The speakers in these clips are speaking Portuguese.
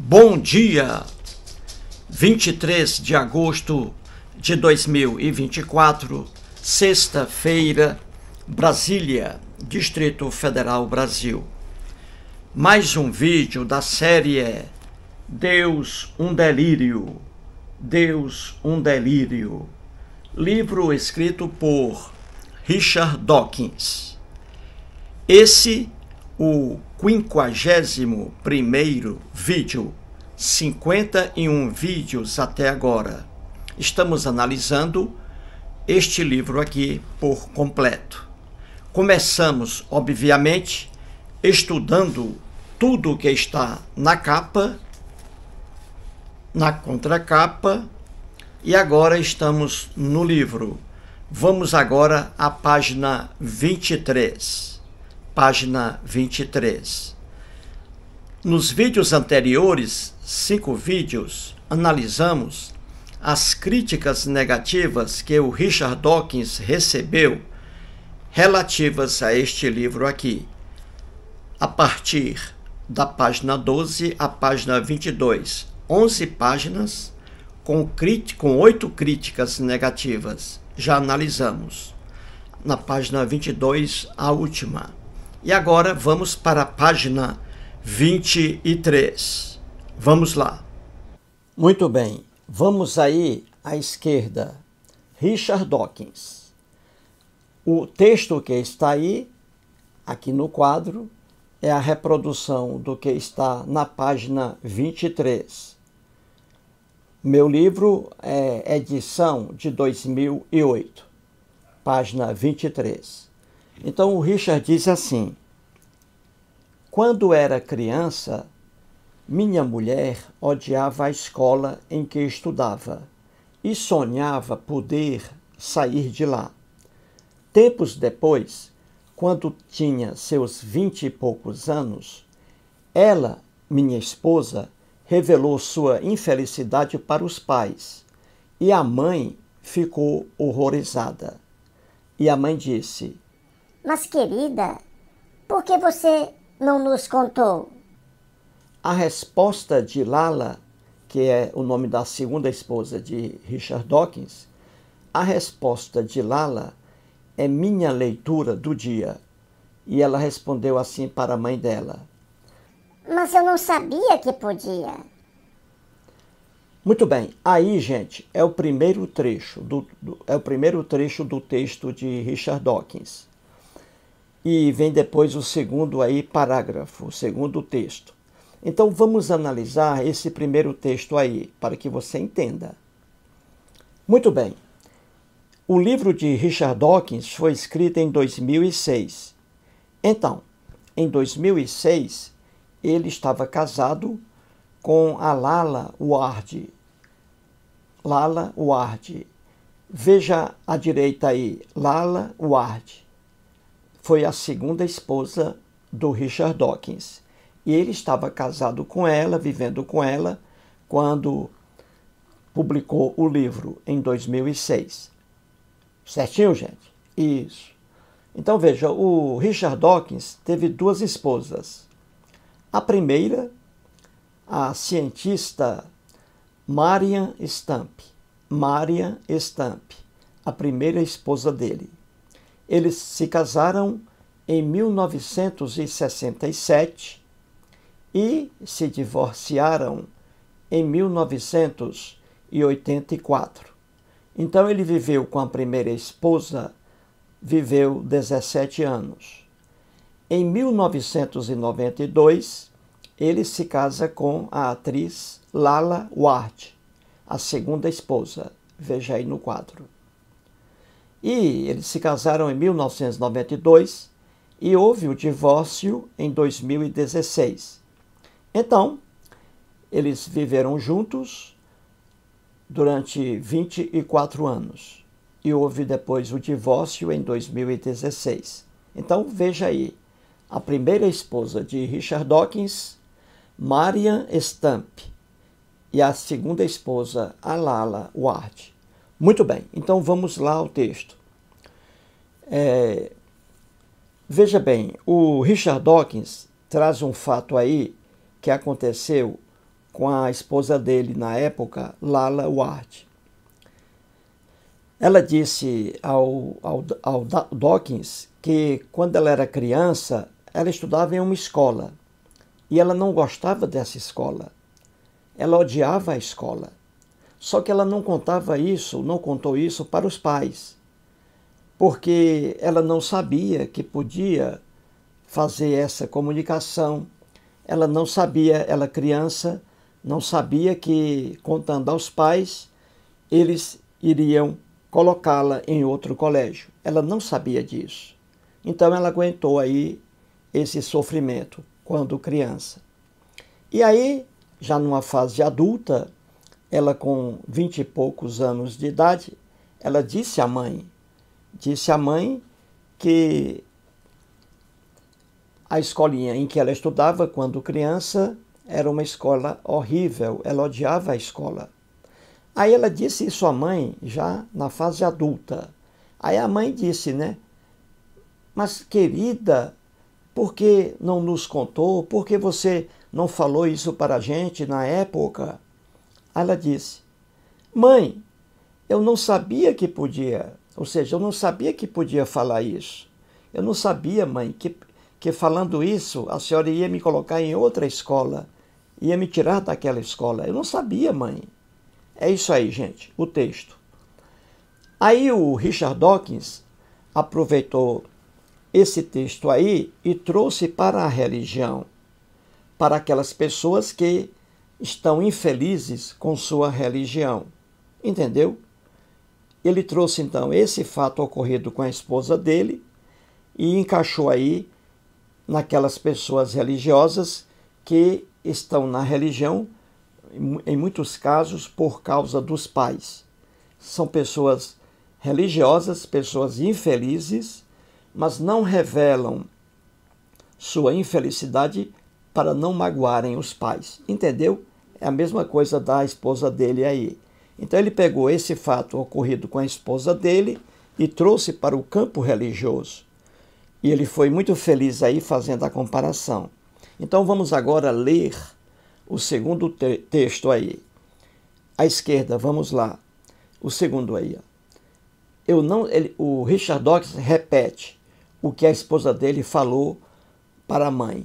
Bom dia! 23 de agosto de 2024, sexta-feira, Brasília, Distrito Federal Brasil. Mais um vídeo da série é Deus um Delírio. Deus um Delírio. Livro escrito por Richard Dawkins. Esse o 51 vídeo, 51 vídeos até agora. Estamos analisando este livro aqui por completo. Começamos, obviamente, estudando tudo o que está na capa, na contracapa e agora estamos no livro. Vamos agora à página 23 página 23. Nos vídeos anteriores, cinco vídeos, analisamos as críticas negativas que o Richard Dawkins recebeu relativas a este livro aqui, a partir da página 12 à página 22, 11 páginas com, oito críticas negativas. Já analisamos. Na página 22, a última. E agora vamos para a página 23. Vamos lá. Muito bem, vamos aí à esquerda. Richard Dawkins. O texto que está aí, aqui no quadro, é a reprodução do que está na página 23. Meu livro é edição de 2008, página 23. Então o Richard diz assim: Quando era criança, minha mulher odiava a escola em que estudava e sonhava poder sair de lá. Tempos depois, quando tinha seus vinte e poucos anos, ela, minha esposa, revelou sua infelicidade para os pais e a mãe ficou horrorizada. E a mãe disse: mas, querida, por que você não nos contou? A resposta de Lala, que é o nome da segunda esposa de Richard Dawkins, a resposta de Lala é minha leitura do dia. E ela respondeu assim para a mãe dela: Mas eu não sabia que podia. Muito bem, aí, gente, é o primeiro trecho do, do é o primeiro trecho do texto de Richard Dawkins e vem depois o segundo aí parágrafo, o segundo texto. Então vamos analisar esse primeiro texto aí, para que você entenda. Muito bem. O livro de Richard Dawkins foi escrito em 2006. Então, em 2006, ele estava casado com a Lala Ward. Lala Ward. Veja à direita aí, Lala Ward foi a segunda esposa do Richard Dawkins. E ele estava casado com ela, vivendo com ela, quando publicou o livro em 2006. Certinho, gente? Isso. Então veja, o Richard Dawkins teve duas esposas. A primeira, a cientista Marian Stamp. Marian Stamp, a primeira esposa dele. Eles se casaram em 1967 e se divorciaram em 1984. Então ele viveu com a primeira esposa, viveu 17 anos. Em 1992, ele se casa com a atriz Lala Ward, a segunda esposa. Veja aí no quadro. E eles se casaram em 1992 e houve o divórcio em 2016. Então, eles viveram juntos durante 24 anos e houve depois o divórcio em 2016. Então, veja aí, a primeira esposa de Richard Dawkins, Marian Stamp, e a segunda esposa, Alala Ward. Muito bem, então vamos lá ao texto. É, veja bem, o Richard Dawkins traz um fato aí que aconteceu com a esposa dele na época, Lala Ward. Ela disse ao, ao, ao Dawkins que quando ela era criança, ela estudava em uma escola e ela não gostava dessa escola. Ela odiava a escola. Só que ela não contava isso, não contou isso para os pais, porque ela não sabia que podia fazer essa comunicação. Ela não sabia, ela criança, não sabia que contando aos pais, eles iriam colocá-la em outro colégio. Ela não sabia disso. Então ela aguentou aí esse sofrimento quando criança. E aí, já numa fase adulta, ela, com vinte e poucos anos de idade, ela disse à mãe, disse à mãe que a escolinha em que ela estudava quando criança era uma escola horrível, ela odiava a escola. Aí ela disse isso à mãe já na fase adulta. Aí a mãe disse, né? Mas querida, por que não nos contou? Por que você não falou isso para a gente na época? Ela disse: Mãe, eu não sabia que podia, ou seja, eu não sabia que podia falar isso. Eu não sabia, mãe, que, que falando isso a senhora ia me colocar em outra escola, ia me tirar daquela escola. Eu não sabia, mãe. É isso aí, gente, o texto. Aí o Richard Dawkins aproveitou esse texto aí e trouxe para a religião, para aquelas pessoas que estão infelizes com sua religião. Entendeu? Ele trouxe então esse fato ocorrido com a esposa dele e encaixou aí naquelas pessoas religiosas que estão na religião, em muitos casos, por causa dos pais. São pessoas religiosas, pessoas infelizes, mas não revelam sua infelicidade para não magoarem os pais. Entendeu? É a mesma coisa da esposa dele aí. Então ele pegou esse fato ocorrido com a esposa dele e trouxe para o campo religioso. E ele foi muito feliz aí fazendo a comparação. Então vamos agora ler o segundo te texto aí. À esquerda, vamos lá. O segundo aí. Ó. Eu não, ele, o Richard Dawkins repete o que a esposa dele falou para a mãe.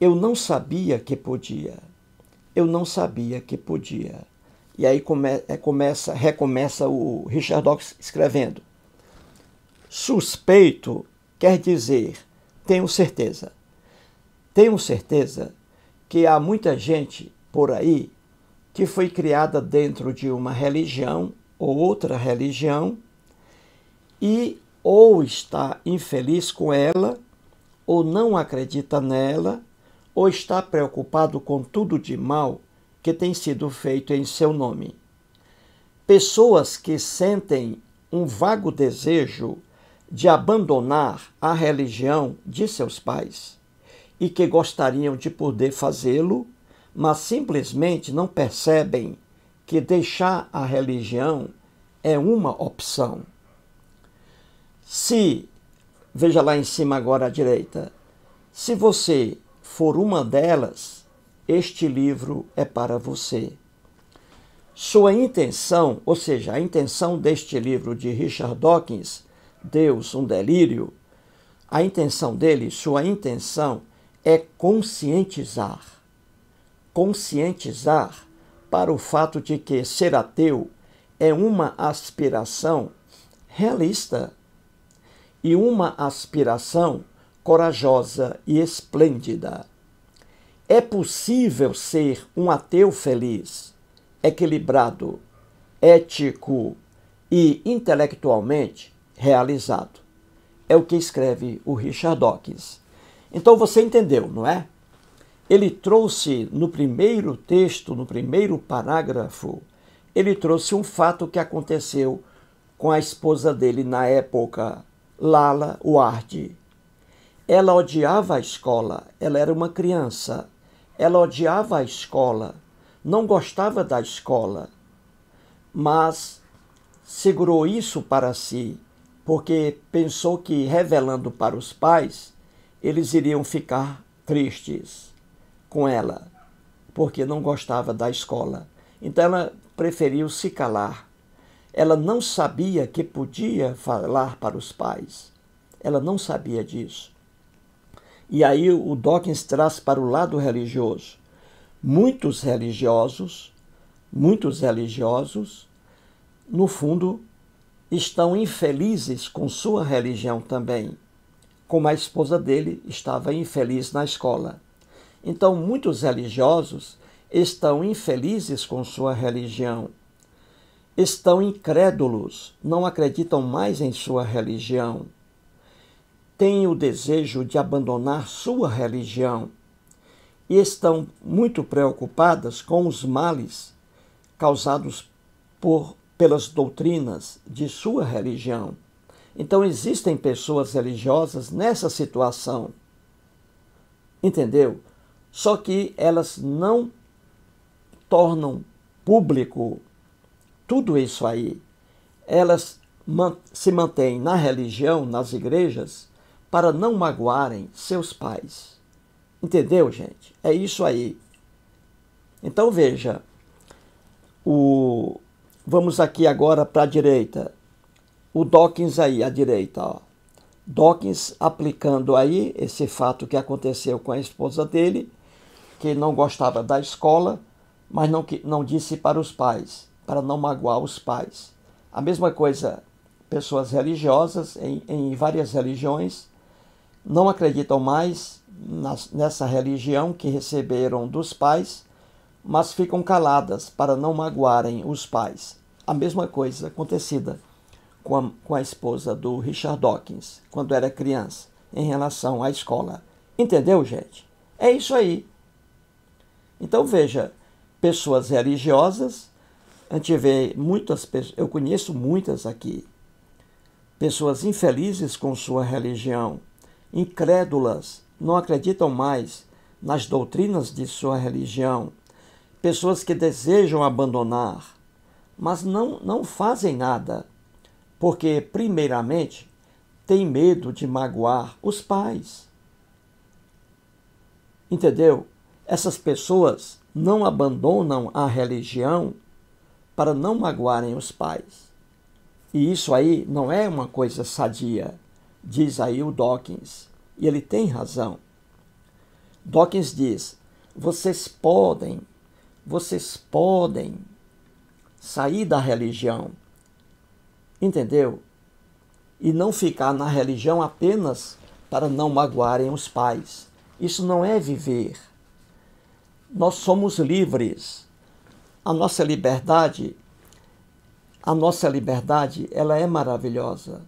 Eu não sabia que podia eu não sabia que podia. E aí come, é, começa, recomeça o Richard Dawkins escrevendo. Suspeito quer dizer tenho certeza. Tenho certeza que há muita gente por aí que foi criada dentro de uma religião ou outra religião e ou está infeliz com ela, ou não acredita nela, ou está preocupado com tudo de mal que tem sido feito em seu nome. Pessoas que sentem um vago desejo de abandonar a religião de seus pais e que gostariam de poder fazê-lo, mas simplesmente não percebem que deixar a religião é uma opção. Se, veja lá em cima agora à direita, se você for uma delas, este livro é para você. Sua intenção, ou seja, a intenção deste livro de Richard Dawkins, Deus, um delírio, a intenção dele, sua intenção é conscientizar. Conscientizar para o fato de que ser ateu é uma aspiração realista e uma aspiração corajosa e esplêndida. É possível ser um ateu feliz, equilibrado, ético e intelectualmente realizado. É o que escreve o Richard Dawkins. Então você entendeu, não é? Ele trouxe no primeiro texto, no primeiro parágrafo, ele trouxe um fato que aconteceu com a esposa dele na época, Lala Ward, ela odiava a escola, ela era uma criança. Ela odiava a escola, não gostava da escola, mas segurou isso para si, porque pensou que revelando para os pais, eles iriam ficar tristes com ela, porque não gostava da escola. Então ela preferiu se calar. Ela não sabia que podia falar para os pais. Ela não sabia disso. E aí o Dawkins traz para o lado religioso. Muitos religiosos, muitos religiosos, no fundo, estão infelizes com sua religião também, como a esposa dele estava infeliz na escola. Então, muitos religiosos estão infelizes com sua religião, estão incrédulos, não acreditam mais em sua religião têm o desejo de abandonar sua religião e estão muito preocupadas com os males causados por, pelas doutrinas de sua religião. Então, existem pessoas religiosas nessa situação. Entendeu? Só que elas não tornam público tudo isso aí. Elas se mantêm na religião, nas igrejas, para não magoarem seus pais. Entendeu, gente? É isso aí. Então veja, o vamos aqui agora para a direita. O Dawkins aí à direita, ó. Dawkins aplicando aí esse fato que aconteceu com a esposa dele, que não gostava da escola, mas não, não disse para os pais, para não magoar os pais. A mesma coisa, pessoas religiosas em, em várias religiões não acreditam mais nessa religião que receberam dos pais, mas ficam caladas para não magoarem os pais. A mesma coisa acontecida com a, com a esposa do Richard Dawkins, quando era criança, em relação à escola. Entendeu, gente? É isso aí. Então veja, pessoas religiosas, a gente vê muitas pessoas, eu conheço muitas aqui, pessoas infelizes com sua religião, incrédulas, não acreditam mais nas doutrinas de sua religião, pessoas que desejam abandonar, mas não, não fazem nada, porque, primeiramente, têm medo de magoar os pais. Entendeu? Essas pessoas não abandonam a religião para não magoarem os pais. E isso aí não é uma coisa sadia diz aí o Dawkins, e ele tem razão. Dawkins diz: vocês podem, vocês podem sair da religião, entendeu? E não ficar na religião apenas para não magoarem os pais. Isso não é viver. Nós somos livres. A nossa liberdade, a nossa liberdade, ela é maravilhosa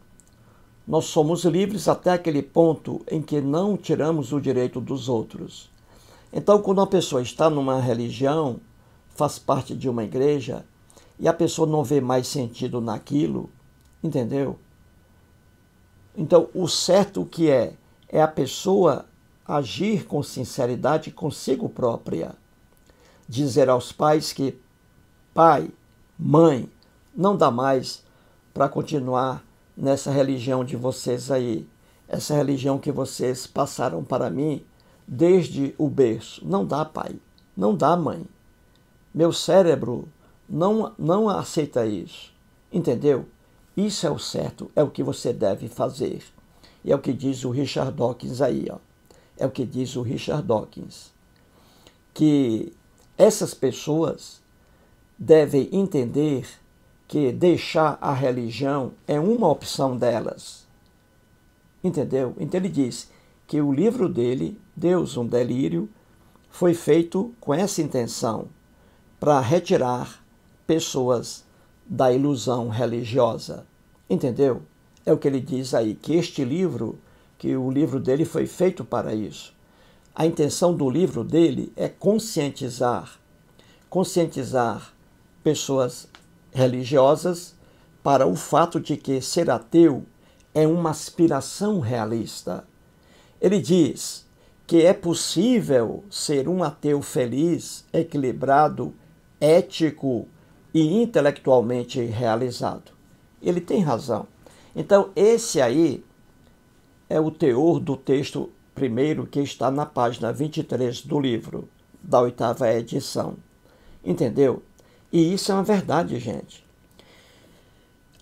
nós somos livres até aquele ponto em que não tiramos o direito dos outros. Então, quando uma pessoa está numa religião, faz parte de uma igreja, e a pessoa não vê mais sentido naquilo, entendeu? Então, o certo que é, é a pessoa agir com sinceridade consigo própria. Dizer aos pais que, pai, mãe, não dá mais para continuar nessa religião de vocês aí, essa religião que vocês passaram para mim desde o berço. Não dá, pai. Não dá, mãe. Meu cérebro não, não aceita isso. Entendeu? Isso é o certo, é o que você deve fazer. E é o que diz o Richard Dawkins aí, ó. É o que diz o Richard Dawkins. Que essas pessoas devem entender que deixar a religião é uma opção delas. Entendeu? Então ele diz que o livro dele, Deus um Delírio, foi feito com essa intenção, para retirar pessoas da ilusão religiosa. Entendeu? É o que ele diz aí, que este livro, que o livro dele foi feito para isso. A intenção do livro dele é conscientizar, conscientizar pessoas religiosas para o fato de que ser ateu é uma aspiração realista. Ele diz que é possível ser um ateu feliz, equilibrado, ético e intelectualmente realizado. Ele tem razão. Então, esse aí é o teor do texto primeiro que está na página 23 do livro, da oitava edição. Entendeu? E isso é uma verdade, gente.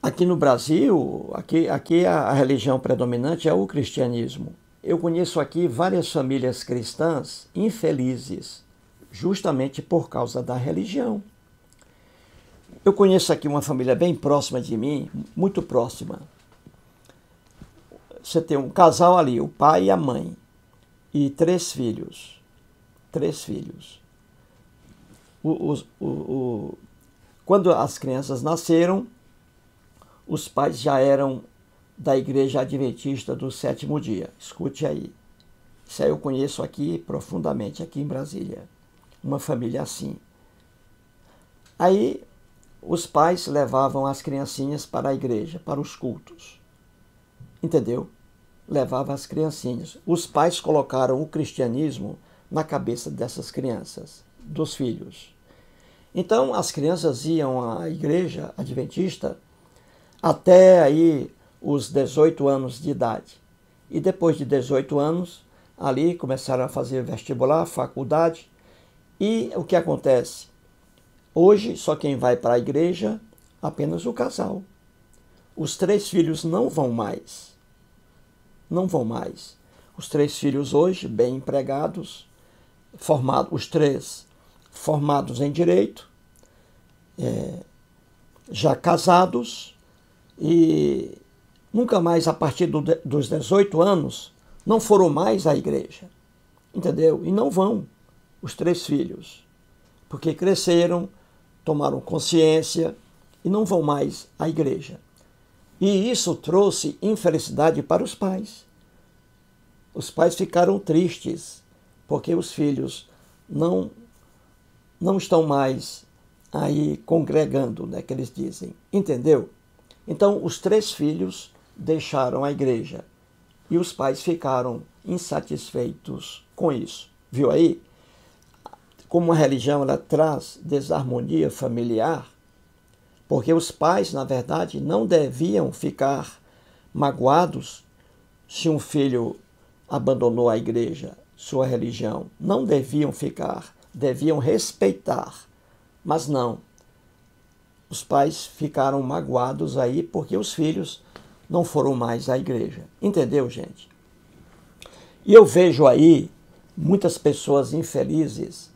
Aqui no Brasil, aqui, aqui a, a religião predominante é o cristianismo. Eu conheço aqui várias famílias cristãs infelizes, justamente por causa da religião. Eu conheço aqui uma família bem próxima de mim, muito próxima. Você tem um casal ali, o pai e a mãe, e três filhos. Três filhos o, o, o, quando as crianças nasceram, os pais já eram da Igreja Adventista do Sétimo Dia. Escute aí. Isso aí eu conheço aqui profundamente, aqui em Brasília. Uma família assim. Aí os pais levavam as criancinhas para a igreja, para os cultos. Entendeu? Levava as criancinhas. Os pais colocaram o cristianismo na cabeça dessas crianças, dos filhos. Então as crianças iam à igreja adventista até aí os 18 anos de idade. E depois de 18 anos, ali começaram a fazer vestibular, faculdade. E o que acontece? Hoje só quem vai para a igreja apenas o casal. Os três filhos não vão mais. Não vão mais. Os três filhos hoje, bem empregados, formados, os três formados em direito, é, já casados e nunca mais a partir do, dos 18 anos não foram mais à igreja, entendeu? E não vão os três filhos, porque cresceram, tomaram consciência e não vão mais à igreja. E isso trouxe infelicidade para os pais. Os pais ficaram tristes porque os filhos não não estão mais aí congregando, né, que eles dizem. Entendeu? Então, os três filhos deixaram a igreja e os pais ficaram insatisfeitos com isso. Viu aí? Como a religião ela traz desarmonia familiar, porque os pais, na verdade, não deviam ficar magoados se um filho abandonou a igreja, sua religião. Não deviam ficar deviam respeitar. Mas não. Os pais ficaram magoados aí porque os filhos não foram mais à igreja. Entendeu, gente? E eu vejo aí muitas pessoas infelizes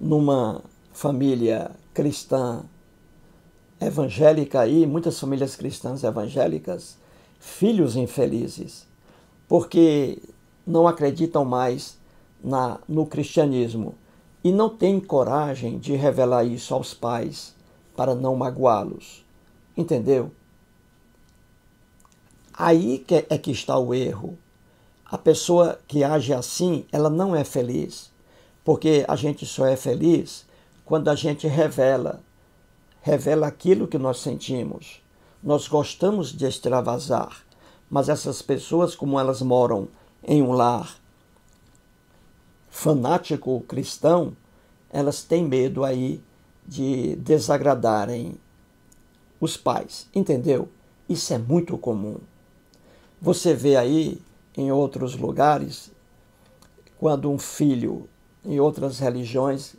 numa família cristã evangélica aí, muitas famílias cristãs evangélicas, filhos infelizes, porque não acreditam mais na, no cristianismo e não têm coragem de revelar isso aos pais para não magoá-los. Entendeu? Aí é que está o erro. A pessoa que age assim, ela não é feliz, porque a gente só é feliz quando a gente revela, revela aquilo que nós sentimos. Nós gostamos de extravasar, mas essas pessoas, como elas moram em um lar fanático cristão, elas têm medo aí de desagradarem os pais, entendeu? Isso é muito comum. Você vê aí em outros lugares, quando um filho, em outras religiões,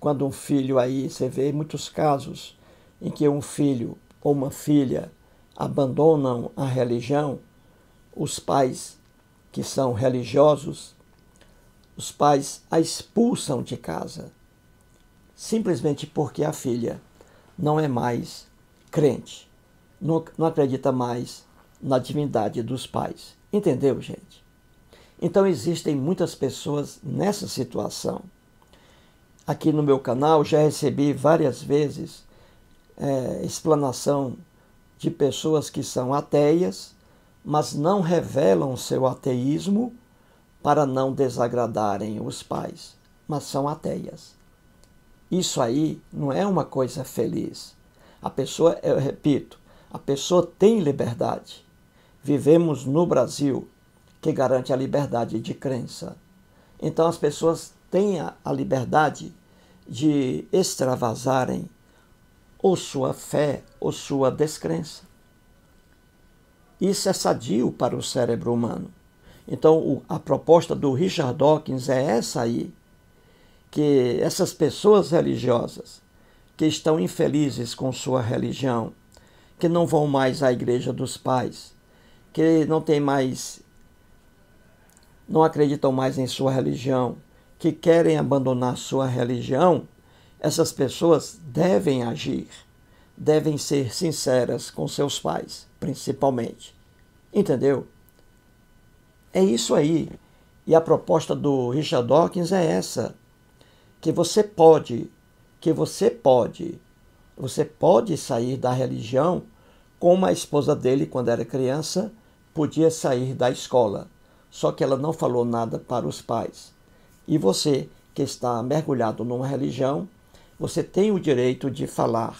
quando um filho aí, você vê muitos casos em que um filho ou uma filha abandonam a religião, os pais que são religiosos os pais a expulsam de casa, simplesmente porque a filha não é mais crente, não, não acredita mais na divindade dos pais. Entendeu, gente? Então existem muitas pessoas nessa situação. Aqui no meu canal já recebi várias vezes é, explanação de pessoas que são ateias, mas não revelam seu ateísmo para não desagradarem os pais, mas são ateias. Isso aí não é uma coisa feliz. A pessoa, eu repito, a pessoa tem liberdade. Vivemos no Brasil, que garante a liberdade de crença. Então as pessoas têm a liberdade de extravasarem ou sua fé ou sua descrença. Isso é sadio para o cérebro humano. Então, a proposta do Richard Dawkins é essa aí, que essas pessoas religiosas que estão infelizes com sua religião, que não vão mais à igreja dos pais, que não tem mais não acreditam mais em sua religião, que querem abandonar sua religião, essas pessoas devem agir, devem ser sinceras com seus pais, principalmente. Entendeu? É isso aí. E a proposta do Richard Dawkins é essa: que você pode, que você pode, você pode sair da religião como a esposa dele, quando era criança, podia sair da escola. Só que ela não falou nada para os pais. E você, que está mergulhado numa religião, você tem o direito de falar,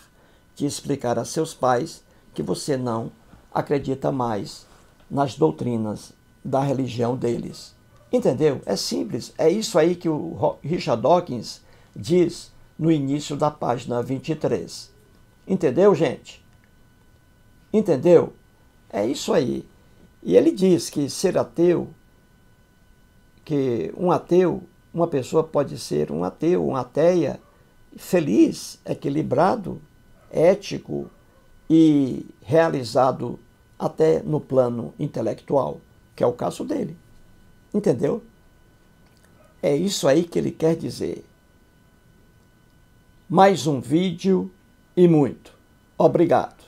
de explicar a seus pais que você não acredita mais nas doutrinas da religião deles. Entendeu? É simples. É isso aí que o Richard Dawkins diz no início da página 23. Entendeu, gente? Entendeu? É isso aí. E ele diz que ser ateu, que um ateu, uma pessoa pode ser um ateu, um ateia, feliz, equilibrado, ético e realizado até no plano intelectual que é o caso dele. Entendeu? É isso aí que ele quer dizer. Mais um vídeo e muito. Obrigado.